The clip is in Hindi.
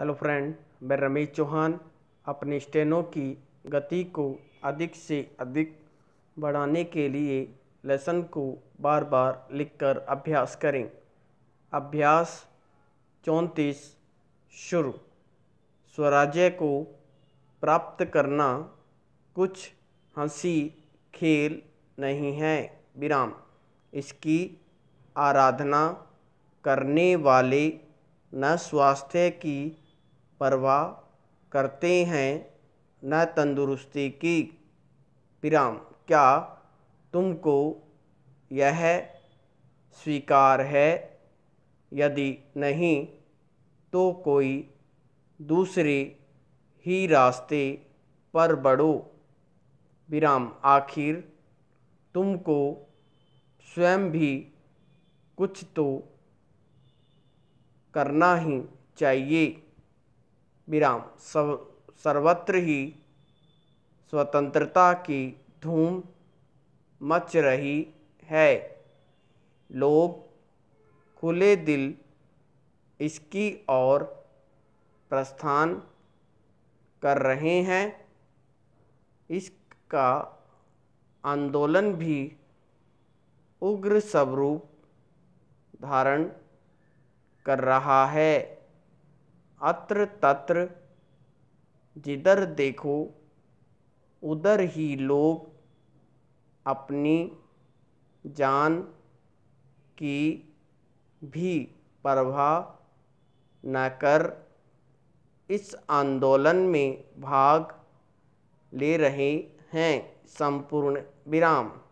हेलो फ्रेंड मैं रमेश चौहान अपने स्टेनों की गति को अधिक से अधिक बढ़ाने के लिए लेसन को बार बार लिखकर अभ्यास करें अभ्यास चौंतीस शुरू स्वराज्य को प्राप्त करना कुछ हंसी खेल नहीं है विराम इसकी आराधना करने वाले न स्वास्थ्य की परवाह करते हैं न तंदुरुस्ती की पिराम क्या तुमको यह स्वीकार है यदि नहीं तो कोई दूसरे ही रास्ते पर बढ़ो विराम आखिर तुमको स्वयं भी कुछ तो करना ही चाहिए विराम सब सर्वत्र ही स्वतंत्रता की धूम मच रही है लोग खुले दिल इसकी ओर प्रस्थान कर रहे हैं इसका आंदोलन भी उग्र स्वरूप धारण कर रहा है अत्र तत्र जिधर देखो उधर ही लोग अपनी जान की भी परवाह न कर इस आंदोलन में भाग ले रहे हैं संपूर्ण विराम